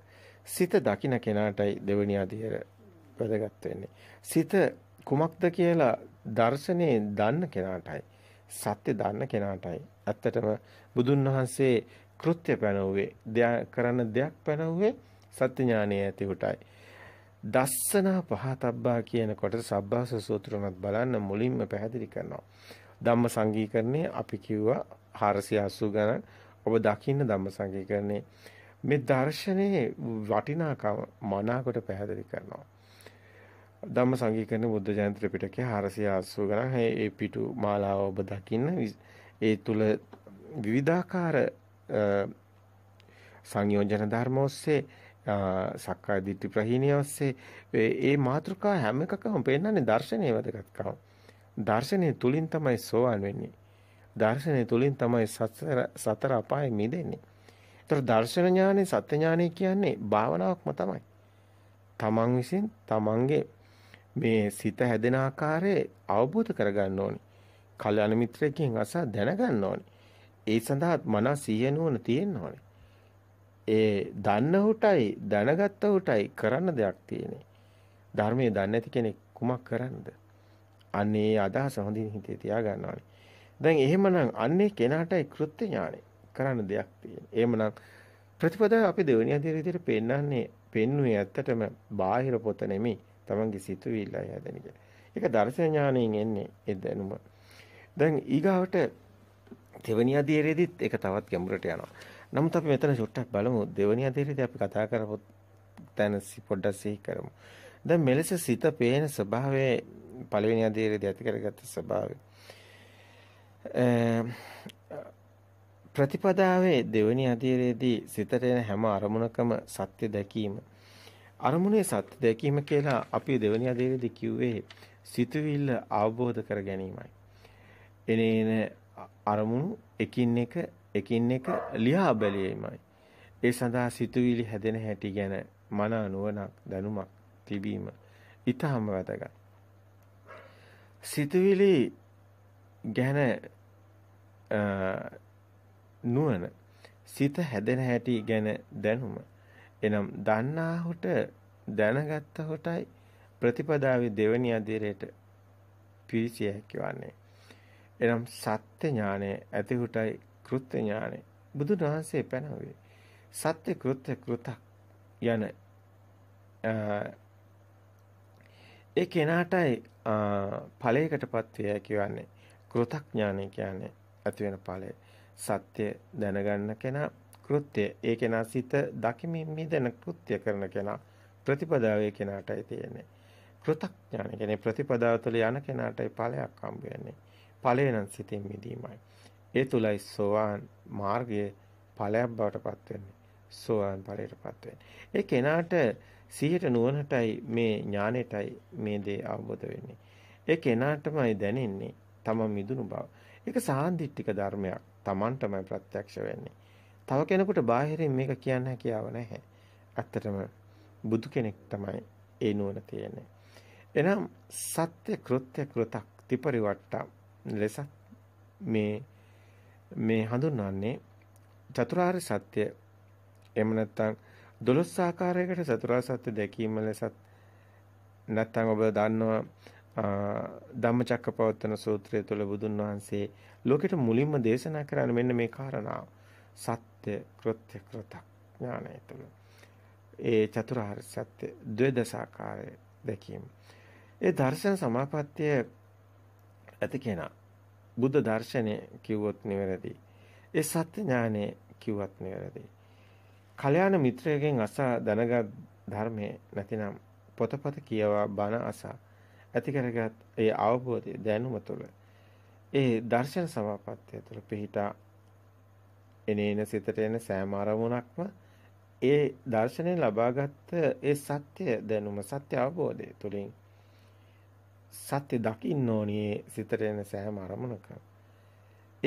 සිත දකින කෙනාටයි දෙවෙනි අධියර වැදගත් වෙන්නේ. සිත කුමක්ද කියලා දර්ශනේ දන්න කෙනාටයි සත්‍ය දන්න කෙනාටයි ඇත්තටම බුදුන් වහන්සේ කෘත්‍ය පැනවුවේ කරන්න දෙයක් පැනවුවේ සත්‍ය ඥානය ඇති උටයි. දස්සනා පහතබ්බා කියන කොට සබ්බාස සූත්‍රණත් බලන්න මුලින්ම පැහැදිලි කරනවා. ධම්ම සංගීකරණේ අපි කිව්වා 480 ගණන් ඔබ දකින්න ධම්ම සංගීකරණේ මේ දර්ශනයේ වටිනාකම මනාකොට පැහැදිලි කරනවා. ධම්ම සංගීකරණ බුද්ධ ජයන්ති පිටකයේ 480 ගණන් මේ පිටු මාලාව ඔබ දකින්න ඒ තුල විවිධාකාර සංයෝජන ධර්ම ඔස්සේ සක්කාය දිට්ඨි ප්‍රහීනිය ඔස්සේ ඒ මාතෘකා හැම එකකම පෙන්නන්නේ දර්ශනීය වැදගත්කම. දර්ශනය තුලින් තමයි සෝවන් වෙන්නේ. දර්ශනය තුලින් තමයි සතර සතර අපාය මිදෙන්නේ. ඒතර දර්ශන ඥානෙ සත්‍ය ඥානෙ කියන්නේ භාවනාවක්ම තමයි. තමන් විසින් තමන්ගේ මේ සිත හැදෙන ආකාරයේ අවබෝධ කරගන්න ඕනි. කල්‍යාණ මිත්‍රයෙක්ගෙන් අසා දැනගන්න ඕනි. ඒ සඳහා මනස සිහිය නුවණ තියෙන්න ඕනි. ඒ දන්න හොටයි දැනගත්ත හොටයි කරන්න දෙයක් තියෙන්නේ. ධර්මයේ දන්නේ නැති කෙනෙක් කුමක් කරන්නද? අනේ අදහස හොඳින් හිතේ තියාගන්න ඕනි. දැන් එහෙමනම් අන්නේ කෙනාටයි කෘත්‍ය ඥානෙ. කරන්න දෙයක් තියෙනවා. එහෙමනම් ප්‍රතිපදාව අපි දෙවෙනි අදියර විදිහට පෙන්වන්නේ පෙන්වුවේ ඇත්තටම බාහිර පොත නෙමෙයි තමන්ගේ සිතුවිල්ලයි හැදෙන එක. ඒක දර්ශන ඥාණයෙන් එන්නේ ඒ දැනුම. දැන් ඊගාවට දෙවෙනි අදියරෙදිත් ඒක තවත් ගැඹුරට යනවා. නමුත් අපි මෙතන සුට්ටක් බලමු දෙවෙනි අදියරෙදී අපි කතා කරපොත් තැන පොඩ්ඩක් සිහි කරමු. දැන් මෙලෙස සිත පේන ස්වභාවයේ පළවෙනි අදියරෙදී ඇති කරගත්ත ස්වභාවය. ප්‍රතිපදාවේ දෙවැනි අධීරයේදී සිතට එන හැම අරමුණකම සත්‍ය දැකීම අරමුණේ සත්‍ය දැකීම කියලා අපි දෙවැනි අධීරයේදී කිව්වේ සිතුවිල්ල අවබෝධ කර ගැනීමයි. එනේන අරමුණු එකින් එක එකින් එක ලියා බැලීමයි. ඒ සඳහා සිතුවිලි හැදෙන හැටි ගැන මන නුවණක් දැනුමක් තිබීම ඊටම වැදගත්. සිතුවිලි ගැන නුවණ සිත හැදෙන හැටි ගැන දැනුම එනම් දන්නාහුට දැනගත්ත හොටයි ප්‍රතිපදාවේ දෙවැනි අධීරයට පිවිසිය හැකි වන්නේ එනම් සත්‍ය ඥානය ඇතිහුටයි කෘත්‍ය ඥානය බුදුන් වහන්සේ පැනවේ සත්‍ය කෘත්‍ය කෘතක් යන ඒ කෙනාටයි ඵලයකටපත් විය හැකි වන්නේ කෘතඥානය කියන්නේ ඇති වෙන ඵලය සත්‍ය දැනගන්න කෙනා කෘත්‍ය ඒ කෙනා සිත දකිමින් මිදෙන කෘත්‍ය කරන කෙනා ප්‍රතිපදාවේ කෙනාටයි තියෙන්නේ. කෘතඥාන කියන්නේ ප්‍රතිපදාව තුළ යන කෙනාටයි ඵලයක් හම්බ වෙන්නේ. ඵලය නම් සිතින් මිදීමයි. ඒ තුලයි සෝවාන් මාර්ගයේ ඵලයක් බවට පත් වෙන්නේ. සෝවාන් ඵලයට පත් වෙන්නේ. ඒ කෙනාට සිහිට නුවණටයි මේ ඥානෙටයි මේ දේ අවබෝධ වෙන්නේ. ඒ කෙනාටමයි දැනෙන්නේ තම මිදුණු බව. ඒක සාන්දිටික ධර්මයක්. Tamanටමයි ප්‍රත්‍යක්ෂ වෙන්නේ. තව කෙනෙකුට බාහිරින් මේක කියන්න හැකියාව නැහැ. ඇත්තටම බුදු කෙනෙක් තමයි ඒ නුවණ තියෙන්නේ. එනම් සත්‍ය කෘත්‍ය කෘතක් ත්‍රිපරිවට්ට ලෙස මේ මේ හඳුන්වන්නේ චතුරාර්ය සත්‍ය එහෙම නැත්නම් දොළොස් ආකාරයකට චතුරාර්ය සත්‍ය දැකීම ලෙසත් නැත්නම් ඔබ දන්නවා ධම්මචක්කපවත්තන සූත්‍රය තුළ බුදුන් වහන්සේ ලෝකෙට මුලින්ම දේශනා කරන මෙන්න මේ කාරණාව. සත්‍ය කෘත්‍ය කෘතඥානය තුළ. ඒ චතුරාර්ය සත්‍ය ද්වේදසාකාරය දැකීම. ඒ දර්ශන සමාපත්තිය ඇති කෙනා බුද්ධ දර්ශනය කිව්වොත් නිවැරදි. ඒ සත්‍ය ඥානය කිව්වත් නිවැරදි. කල්‍යාණ මිත්‍රයෙක්ගෙන් අසා දැනගත් ධර්මයේ නැතිනම් පොතපත කියවා බණ අසා ඇති කරගත් ඒ අවබෝධය දැනුම තුළ ඒ දර්ශන සමාපත්තිය තුළ පිහිටා එනේන සිතට එන සෑම අරමුණක්ම ඒ දර්ශනයෙන් ලබාගත් ඒ සත්‍ය දැනුම සත්‍ය අවබෝධය තුළින් සත්‍ය දකින්න ඕනේ සිතට එන සෑම අරමුණක.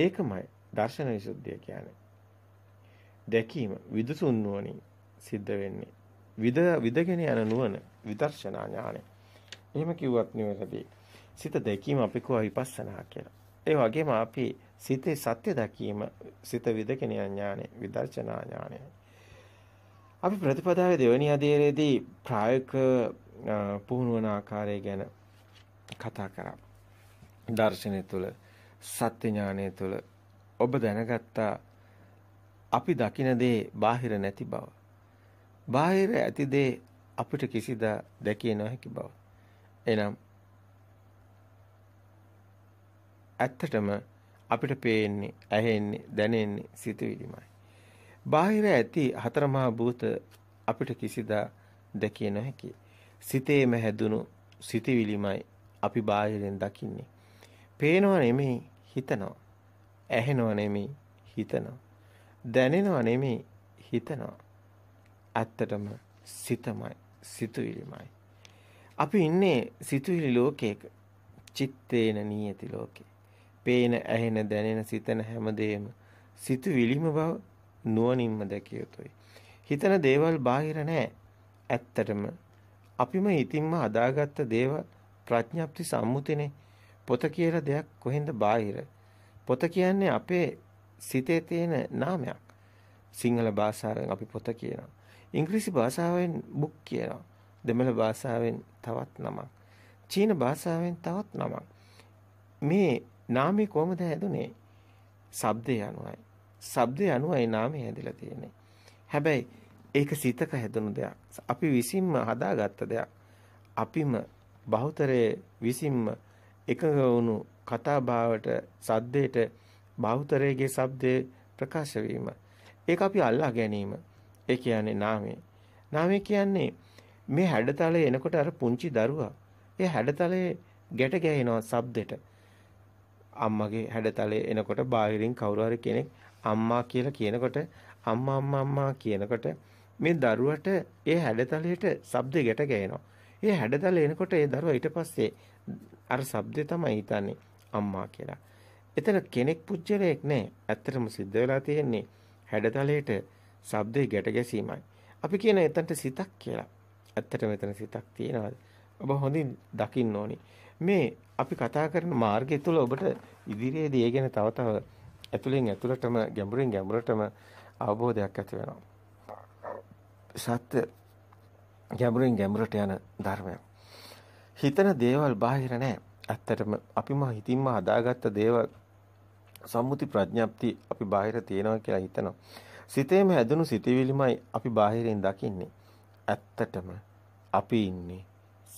ඒකමයි දර්ශන විසුද්ධිය කියන්නේ. දැකීම විදසුන් නුවණින් සිද්ධ වෙන්නේ. විද විදගෙන යන නුවණ විදර්ශනා ඥානයි. එහෙම කිව්වත් නෙවෙයි. සිත දැකීම අපි කෝ විපස්සනා කියලා. ඒ වගේම අපි සිතේ සත්‍ය දැකීම සිත විදකින ඥානෙ විදර්ශනා ඥානෙ. අපි ප්‍රතිපදාවේ දෙවෙනි අධීරයේදී ප්‍රායෝගික පුහුණු වන ආකාරය ගැන කතා කරා. දර්ශනය තුළ සත්‍ය ඥානය තුළ ඔබ දැනගත්තා අපි දකින දේ බාහිර නැති බව. බාහිර ඇති දේ අපිට කිසිදා දැකිය නොහැකි බව. එනම් ඇත්තටම අපිට පේන්නේ ඇහෙන්නේ දැනෙන්නේ සිතුවිලිමයි. බාහිර ඇති හතරමහා භූත අපිට කිසිදා දැකිය නොහැකි. සිතේම හැදුණු සිතුවිලිමයි අපි බාහිරෙන් දකින්නේ. පේනව නෙමෙයි හිතනවා. ඇහෙනව නෙමෙයි හිතනවා. දැනෙනව නෙමෙයි හිතනවා. ඇත්තටම සිතමයි සිතුවිලිමයි අපි ඉන්නේ සිතුවිලි ලෝකයක. චිත්තේන නියති ලෝකේ. පේන, ඇහෙන, දැනෙන, සිතන හැමදේම සිතුවිලිම බව නුවණින්ම දැකිය යුතුයි. හිතන දේවල් බාහිර නෑ. ඇත්තටම අපිම ඉතින්ම අදාගත්ත දේවල් ප්‍රඥප්ති සම්මුතිනේ. පොත කියලා දෙයක් කොහෙන්ද බාහිර? පොත කියන්නේ අපේ සිතේ තියෙන නාමයක්. සිංහල භාෂාවෙන් අපි පොත කියනවා. ඉංග්‍රීසි භාෂාවෙන් බුක් කියනවා. දෙමළ භාෂාවෙන් තවත් නමක්. චීන භාෂාවෙන් තවත් නමක්. මේ නාමය කොහොමද හැදුනේ? ශබ්දය අනුවයි. ශබ්දය අනුවයි නාමය හැදිලා තියෙන්නේ. හැබැයි ඒක සිතක හැදුණු දෙයක්. අපි විසින්ම හදාගත්ත දෙයක්. අපිම බහුතරයේ විසින්ම එකඟ වුණු කතාභාවට සද්දේට බහුතරයේගේ ශබ්දේ ප්‍රකාශ වීම. ඒක අපි අල්ලා ගැනීම. ඒ කියන්නේ නාමය. නාමය කියන්නේ මේ හැඩතලේ එනකොට අර පුංචි දරුවා ඒ හැඩතලේ ගැට ගැහෙනවා shabdෙට අම්මගේ හැඩතලේ එනකොට බාහිරින් කවුරු කෙනෙක් අම්මා කියලා කියනකොට අම්මා අම්මා අම්මා කියනකොට මේ දරුවට ඒ හැඩතලයට shabdෙ ගැට ගැහෙනවා ඒ හැඩතල එනකොට ඒ දරුවා ඊට පස්සේ අර shabdෙ තමයි හිතන්නේ අම්මා කියලා එතන කෙනෙක් පුජ්‍යලයක් නෑ ඇත්තටම සිද්ධ වෙලා තියෙන්නේ හැඩතලයට shabdෙ ගැට ගැසීමයි අපි කියන එතනට සිතක් කියලා ඇත්තට මෙතන සිතක් තියනවාද? ඔබ හොඳින් දකින්න ඕනි. මේ අපි කතා කරන මාර්ගය තුළ ඔබට ඉදිරියේදී ඒ ගැන තව තව ඇතුලෙන් ඇතුලටම ගැඹුරින් ගැඹුරටම අවබෝධයක් ඇති වෙනවා. සත්‍ය ගැඹුරින් ගැඹුරට යන ධර්මයක්. හිතන දේවල් බාහිර නැහැ. ඇත්තටම අපිම හිතින්ම හදාගත්ත දේවල් සම්මුති ප්‍රඥප්ති අපි බාහිර තියෙනවා කියලා හිතනවා. සිතේම හැදුණු සිතවිලිමයි අපි බාහිරින් දකින්නේ. ඇත්තටම අපි ඉන්නේ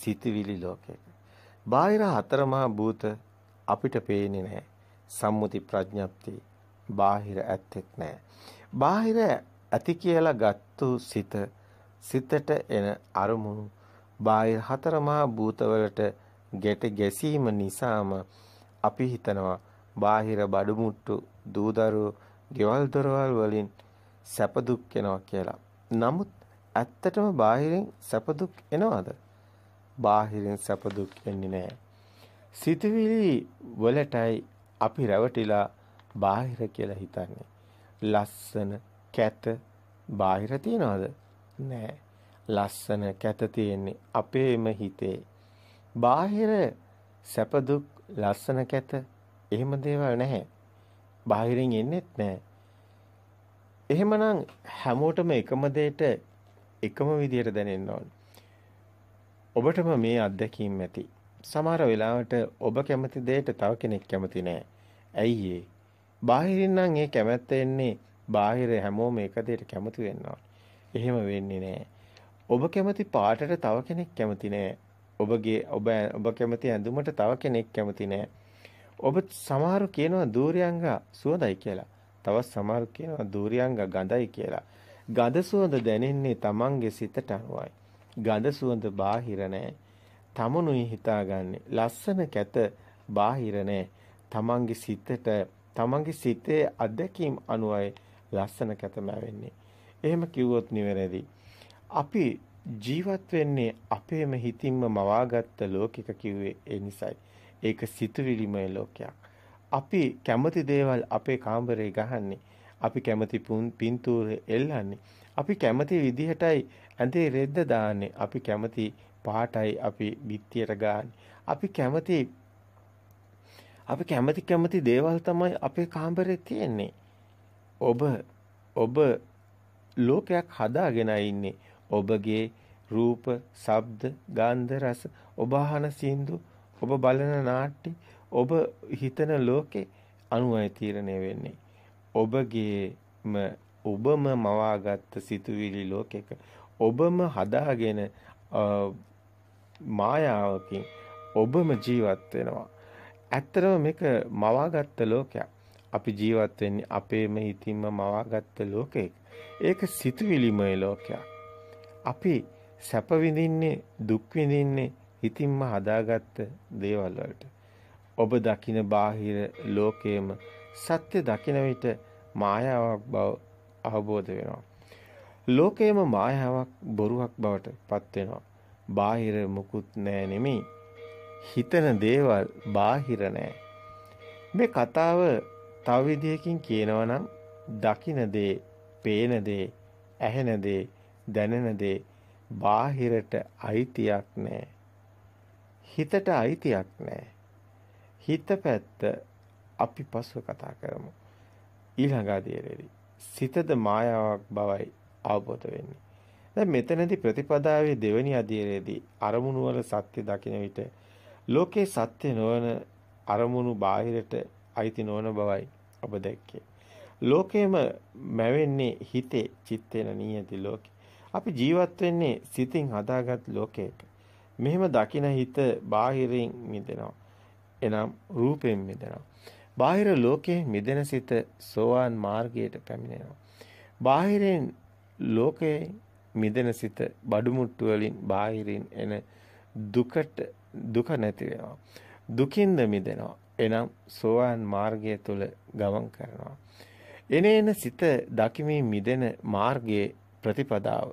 සිතවිලි ලෝකයක. බාහිර හතරමා භූත අපිට පේන්නේ නැහැ. සම්මුති ප්‍රඥප්ති බාහිර ඇත්තෙත් නැහැ. බාහිර ඇති කියලා ගත්තු සිත සිතට එන අරමුණු බාහිර හතරමා භූතවලට ගැට ගැසීම නිසාම අපි හිතනවා බාහිර බඩු මුට්ටු දූදරු ගෙවල් දොරවල් වලින් සැප දුක් වෙනවා කියලා. නමුත් ඇත්තටම බාහිරින් සැප දුක් එනවද? බාහිරින් සැප දුක් එන්නේ නැහැ. සිතවිලි වලටයි අපි රැවටිලා බාහිර කියලා හිතන්නේ. ලස්සන කැත බාහිර තියනවද? නැහැ. ලස්සන කැත තියෙන්නේ අපේම හිතේ. බාහිර සැප දුක් ලස්සන කැත එහෙම දේවල් නැහැ. බාහිරින් එන්නේත් නැහැ. එහෙමනම් හැමෝටම එකම දෙයට එකම විදියට දැනෙන්න ඕන. ඔබටම මේ අත්දැකීම් ඇති. සමහර වෙලාවට ඔබ කැමති දෙයට තව කෙනෙක් කැමති නෑ. ඇයි ඒ? බාහිරින් නම් ඒ කැමැත්ත එන්නේ බාහිර හැමෝම එක දෙයට කැමති වෙනවා. එහෙම වෙන්නේ නෑ. ඔබ කැමති පාටට තව කෙනෙක් කැමති නෑ. ඔබගේ ඔබ ඔබ කැමති ඇඳුමට තව කෙනෙක් කැමති නෑ. ඔබ සමහරු කියනවා දූර්යංග සුවඳයි කියලා. තවත් සමහරු කියනවා දූර්යංග ගඳයි කියලා. ගඳ සුවඳ දැනෙන්නේ Tamanගේ සිතට අනුවයි. ගඳ සුවඳ බාහිර නෑ. තමනුයි හිතාගන්නේ. ලස්සන කැත බාහිර නෑ. Tamanගේ සිතට Tamanගේ සිතේ අධ්‍යක්ීම් අනුවයි ලස්සන කැතම වෙන්නේ. එහෙම කිව්වොත් නිවැරදි. අපි ජීවත් වෙන්නේ අපේම හිතින්ම මවාගත්ත ලෝකික කිව්වේ ඒ නිසයි. ඒක සිතුවිලිමය ලෝකයක්. අපි කැමති දේවල් අපේ කාමරේ ගහන්නේ. අපි කැමති පින්තූර එල්ලන්නේ. අපි කැමති විදිහටයි ඇඳේ රෙද්ද දාන්නේ. අපි කැමති පාටයි අපි බිත්තියට ගාන්නේ. අපි කැමති අපි කැමති කැමති දේවල් තමයි අපේ කාමරේ තියෙන්නේ. ඔබ ඔබ ලෝකයක් හදාගෙන ඉන්නේ. ඔබගේ රූප, ශබ්ද, ගන්ධ, රස, ඔබ අහන සින්දු, ඔබ බලන නාට්‍ය, ඔබ හිතන ලෝකේ අනුවයි තීරණය වෙන්නේ. ඔබගේම ඔබම මවාගත් සිතුවිලි ලෝකෙක ඔබම හදාගෙන මායාවකින් ඔබම ජීවත් වෙනවා. ඇත්තරම මේක මවාගත්ත ලෝකයක්. අපි ජීවත් වෙන්නේ අපේම හිතින්ම මවාගත්ත ලෝකයක. ඒක සිතුවිලිමය ලෝකයක්. අපි සැප විඳින්නේ දුක් විඳින්නේ හිතින්ම හදාගත්ත දේවල් වලට. ඔබ දකින බාහිර ලෝකයේම සත්‍ය දකින විට මායාවක් බව අවබෝධ වෙනවා. ලෝකයේම මායාවක් බොරුවක් බවට පත් වෙනවා. බාහිර මුකුත් නෑ නෙමෙයි. හිතන දේවල් බාහිර නෑ. මේ කතාව තව විදියකින් කියනවා නම් දකින දේ, පේන දේ, ඇහෙන දේ, දැනෙන දේ බාහිරට අයිතියක් නෑ. හිතට අයිතියක් නෑ. හිත පැත්ත අපි පසුව කතා කරමු. ඊළඟ අධ්‍යයනයේදී සිතද මායාවක් බවයි අවබෝධ වෙන්නේ. දැන් මෙතනදී ප්‍රතිපදාවේ දෙවෙනි අධ්‍යයනයේදී අරමුණු වල සත්‍ය දකින විට ලෝකේ සත්‍ය නොවන අරමුණු බාහිරට අයිති නොවන බවයි ඔබ දැක්කේ. ලෝකේම මැවෙන්නේ හිතේ චිත්තේන නියති ලෝකේ. අපි ජීවත් වෙන්නේ සිතින් හදාගත් ලෝකයක. මෙහෙම දකින හිත බාහිරින් මිදෙනවා. එනම් රූපයෙන් මිදෙනවා. බාහිර ලෝකයෙන් මිදෙන සිත සෝවාන් මාර්ගයට පැමිණෙනවා. බාහිරෙන් ලෝකයෙන් මිදෙන සිත බඩුමුට්ටු වලින් බාහිරින් එන දුකට දුක නැති වෙනවා. දුකින්ද මිදෙනවා. එනම් සෝවාන් මාර්ගය තුල ගමන් කරනවා. එනේන සිත දකිමින් මිදෙන මාර්ගයේ ප්‍රතිපදාව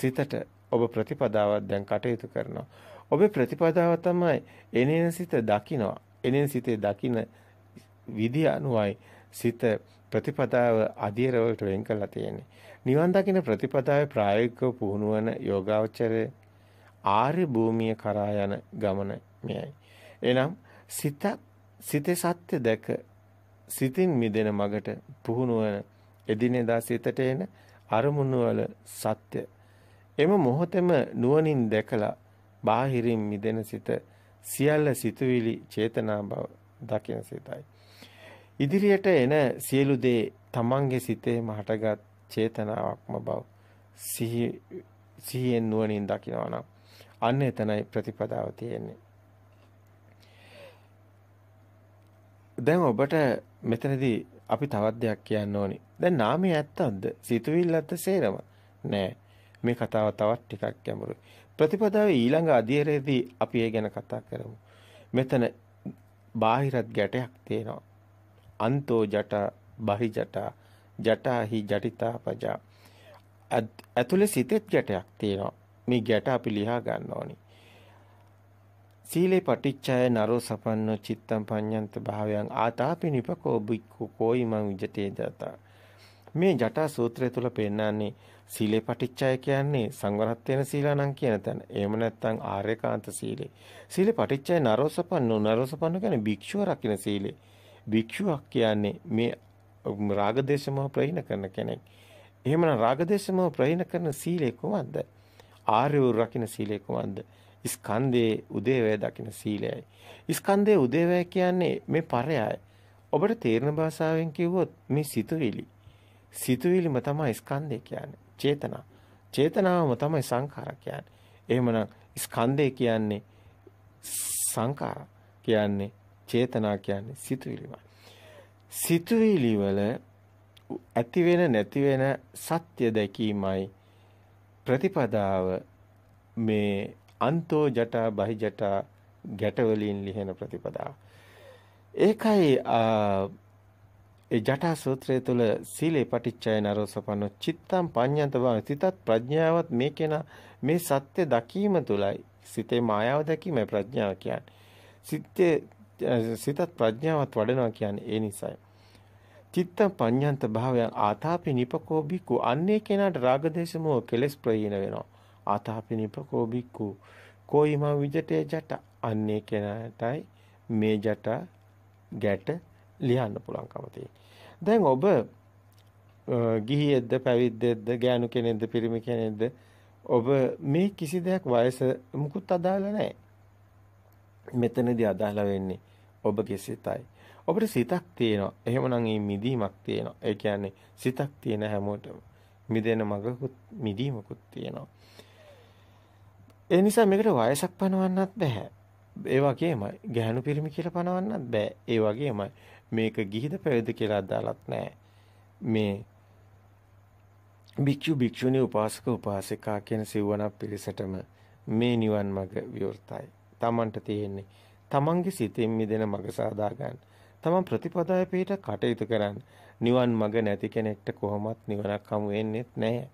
සිතට ඔබ ප්‍රතිපදාවක් දැන් කටයුතු කරනවා. ඔබේ ප්‍රතිපදාව තමයි එනේන සිත දකිනවා. එනේන සිතේ දකින විධිය අනුවයි සිත ප්‍රතිපදාව අධීරවට වෙන් කරලා තියෙන්නේ. නිවන් දකින ප්‍රතිපදාවේ ප්‍රායෝගිකව පුහුණු වන යෝගාවචරය ආර්ය භූමිය කරා යන ගමන මෙයයි. එනම් සිත සිතේ සත්‍ය දැක සිතින් මිදෙන මගට පුහුණු වන එදිනෙදා සිතට එන අරමුණු වල සත්‍ය එම මොහොතෙම නුවණින් දැකලා බාහිරින් මිදෙන සිත සියල්ල සිතුවිලි චේතනා බව දකින සිතයි. ඉදිරියට එන සියලු දේ තමන්ගේ සිතේම හටගත් චේතනාවක්ම බව සිහි සිහියෙන් නුවණින් දකිනවා නම් අන්න එතනයි ප්‍රතිපදාව තියෙන්නේ. දැන් ඔබට මෙතනදී අපි තවත් දෙයක් කියන්න ඕනි. දැන් නාමය ඇත්තක්ද? සිතුවිල්ලක්ද සේරම? නෑ. මේ කතාව තවත් ටිකක් ගැඹුරුයි. ප්‍රතිපදාවේ ඊළඟ අධ්‍යයනයේදී අපි ඒ ගැන කතා කරමු. මෙතන බාහිරත් ගැටයක් තියෙනවා. අන්තෝ ජටා බහි ජටා ජටාහි ජටිතා පජා ඇතුලේ සිතෙත් ගැටයක් තියෙනවා මේ ගැට අපි ලියා ගන්න ඕනි සීලේ පටිච්චය නරෝ සපන්නෝ චිත්තම් පඤ්ඤන්ත භාවයන් ආතාපි නිපකෝ බික්ඛු කෝයි මං විජතේ දතා මේ ජටා සූත්‍රය තුල පෙන්නන්නේ සීලේ පටිච්චය කියන්නේ සංවරත්වයන සීලානම් කියන තැන. එහෙම නැත්නම් ආර්යකාන්ත සීලේ. සීලේ පටිච්චය නරෝසපන්නෝ නරෝසපන්නෝ කියන්නේ භික්ෂුව රකින්න සීලේ. භික්ෂුවක් කියන්නේ මේ රාගදේශමෝ ප්‍රහීන කරන කෙනෙක්. එහෙමනම් රාගදේශමෝ ප්‍රහීන කරන සීලය කොහොමද? ආර්යෝ රකින්න සීලය කොහොමද? ස්කන්ධයේ උදේවැය දකින්න සීලයයි. ස්කන්ධයේ උදේවැය කියන්නේ මේ පරයය. ඔබට තේරෙන භාෂාවෙන් කිව්වොත් මේ සිතුවිලි. සිතුවිලිම තමයි ස්කන්ධය කියන්නේ. චේතනා. චේතනාවම තමයි සංඛාර කියන්නේ. එහෙමනම් ස්කන්ධය කියන්නේ සංඛාර කියන්නේ චේතනා කියන්නේ සිතුවිලිමයි. සිතුවිලි වල ඇති වෙන නැති වෙන සත්‍ය දැකීමයි ප්‍රතිපදාව මේ අන්තෝ ජටා බහි ජටා ගැට වලින් ලිහෙන ප්‍රතිපදාව. ඒකයි ඒ ජටා සූත්‍රය තුල සීලේ පටිච්චය නරෝසපන්න චිත්තම් පඤ්ඤන්ත බව සිතත් ප්‍රඥාවත් මේකේන මේ සත්‍ය දකීම තුලයි සිතේ මායාව දැකීමයි ප්‍රඥාව කියන්නේ. සිතේ සිතත් ප්‍රඥාවත් වඩනවා කියන්නේ ඒ නිසයි. චිත්ත පඤ්ඤන්ත භාවයන් ආතාපි නිපකෝ බික්කු අන්නේ කෙනාට රාග දේශමෝ කෙලස් ප්‍රහීන වෙනවා. ආතාපි නිපකෝ බික්කු කොයිම විජටේ ජට අන්නේ කෙනාටයි මේ ජට ගැට ලියන්න පුළුවන්කම දැන් ඔබ ගිහියෙක්ද පැවිද්දෙක්ද ගෑනු කෙනෙක්ද පිරිමි කෙනෙක්ද ඔබ මේ කිසි දෙයක් වයස මුකුත් අදාළ නැහැ. මෙතනදී අදාළ වෙන්නේ ඔබගේ සිතයි. ඔබට සිතක් තියෙනවා. එහෙමනම් මේ මිදීමක් තියෙනවා. ඒ කියන්නේ සිතක් තියෙන හැමෝටම මිදෙන මගකුත් මිදීමකුත් තියෙනවා. ඒ නිසා මේකට වයසක් පනවන්නත් බෑ. ඒ වගේමයි ගැහණු පිරිමි කියලා පනවන්නත් බෑ. ඒ වගේමයි මේක ගිහිද පැවිද කියලා අදාළත් නෑ. මේ භික්ෂු භික්ෂුණී උපාසක උපාසිකා කියන සිවණක් පිරිසටම මේ නිවන් මඟ විවෘතයි. තමන්ට තියෙන්නේ. තමන්ගේ සිතින් මිදෙන මඟ සාදා ගන්න. තමන් ප්‍රතිපදාය පිට කටයුතු කරන්න. නිවන් මඟ නැති කෙනෙක්ට කොහොමත් නිවනක් හමු වෙන්නේ නැහැ.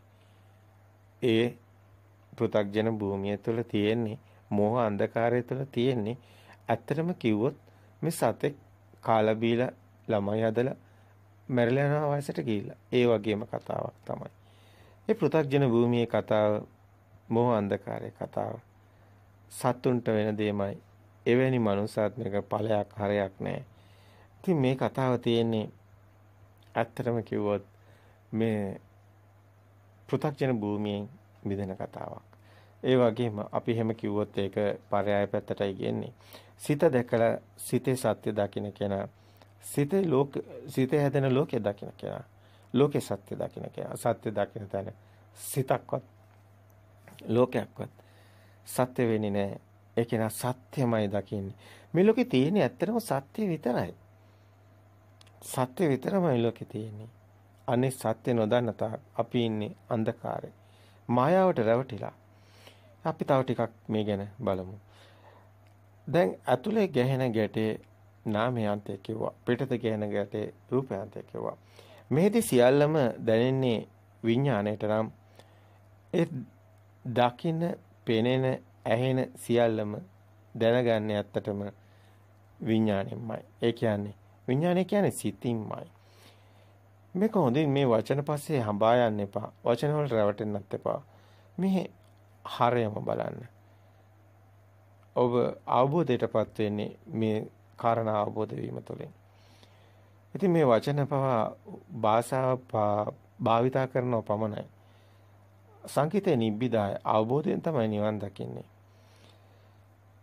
ඒ පෘථග්ජන භූමිය තුළ තියෙන්නේ මෝහ අන්ධකාරය තුළ තියෙන්නේ. ඇත්තටම කිව්වොත් මේ සතෙක් කාලා බීලා ළමයි හදලා මැරිලා යන වයසට ගිහිල්ලා. ඒ වගේම කතාවක් තමයි. ඒ පෘථග්ජන භූමියේ කතාව මෝහ අන්ධකාරයේ කතාව. සතුන්ට වෙන දෙයමයි. එවැනි මනුසාත්මක ඵලයක් හරයක් නැහැ. ඉතින් මේ කතාව තියෙන්නේ ඇත්තටම කිව්වොත් මේ පෘථග්ජන භූමියෙන් මිදෙන කතාවක්. ඒ වගේම අපි හැම කිව්වොත් ඒක පරයාය පැත්තටයි කියන්නේ. සිත දැකලා සිතේ සත්‍ය දකින්න කෙනා සිතේ ලෝක සිතේ හැදෙන ලෝකය දකින්න කෙනා ලෝකේ සත්‍ය දකින්න කෙනා සත්‍ය දකින්න තැන සිතක්වත් ලෝකයක්වත් සත්‍ය වෙන්නේ නැහැ. ඒ කෙනා සත්‍යමයි දකින්නේ. මේ ලෝකේ තියෙන ඇත්තටම සත්‍ය විතරයි. සත්‍ය විතරමයි ලෝකේ තියෙන්නේ. අනේ සත්‍ය නොදන්න තාක් අපි ඉන්නේ අන්ධකාරේ. මායාවට රැවටිලා. අපි තව ටිකක් මේ ගැන බලමු. දැන් ඇතුලේ ගැහෙන ගැටේ නාමයන්තය කිව්වා. පිටත ගැහෙන ගැටේ රූපයන්තය කිව්වා. මෙහිදී සියල්ලම දැනෙන්නේ විඥාණයට නම් ඒ දකින්න පෙනෙන ඇහෙන සියල්ලම දැනගන්නේ ඇත්තටම විඥාණයෙන්මයි. ඒ කියන්නේ විඥාණය කියන්නේ සිතින්මයි. මේක හොඳින් මේ වචන පස්සේ හඹා යන්න එපා. වචන වලට රැවටෙන්නත් එපා. මේ හරයම බලන්න. ඔබ අවබෝධයටපත් වෙන්නේ මේ කාරණා අවබෝධ වීම තුළින්. ඉතින් මේ වචන පවා භාෂාව භාවිතා කරනව පමණයි. සංකිතේ නිබ්බිදාය අවබෝධයෙන් තමයි නිවන් දකින්නේ.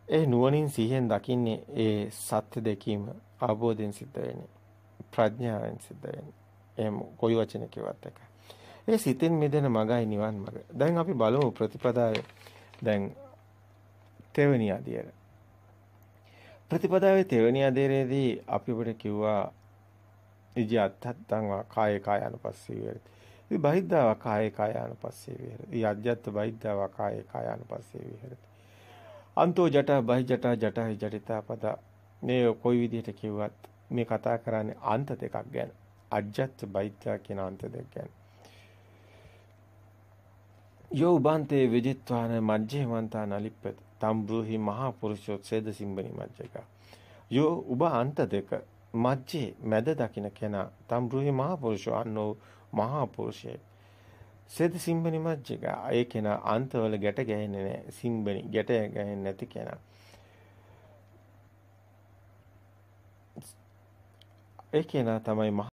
ඒ නුවණින් සිහියෙන් දකින්නේ ඒ සත්‍ය දැකීම අවබෝධයෙන් සිද්ධ වෙන්නේ. ප්‍රඥාවෙන් සිද්ධ වෙන්නේ. එහෙම කොයි වචන කිව්වත් එකයි. ඒ සිතෙන් මිදෙන මගයි නිවන් මග. දැන් අපි බලමු ප්‍රතිපදාවේ. දැන් තෙවෙනි අධ්‍යයන. ප්‍රතිපදාවේ තෙවෙනි අධ්‍යයනයේදී අපි ඔබට කිව්වා ඉජි අත්තත්තං වා කාය කාය අනුපස්සී වේරති. මේ බහිද්ධාව කායේ කායානුපස්සේ විහෙරති. යජ්ජත් බහිද්ධාව කායේ කායානුපස්සේ විහෙරති. අන්තෝ ජටා බහි ජටා ජටාහි ජටිතා පද මේ කොයි විදිහට කිව්වත් මේ කතා කරන්නේ අන්ත දෙකක් ගැන. අජ්ජත් බහිද්ධා කියන අන්ත දෙක ගැන. යෝ බන්තේ විජිත්වාන මජ්ජේමන්තා නලිප්පති. තම් බ්‍රූහි මහා පුරුෂෝ සේද සිම්බනි මජ්ජක. යෝ උබ අන්ත දෙක මජ්ජේ මැද දකින්න කෙනා තම් බ්‍රූහි මහා පුරුෂෝ අන්නෝ මහා පුරුෂයයි. සෙද සිම්බනි මජ්ජික ඒ කෙනා අන්තවල ගැට ගැහෙන්නේ නැහැ. සිම්බනි ගැට ගැහෙන්නේ නැති කෙනා. ඒ කෙනා තමයි මහ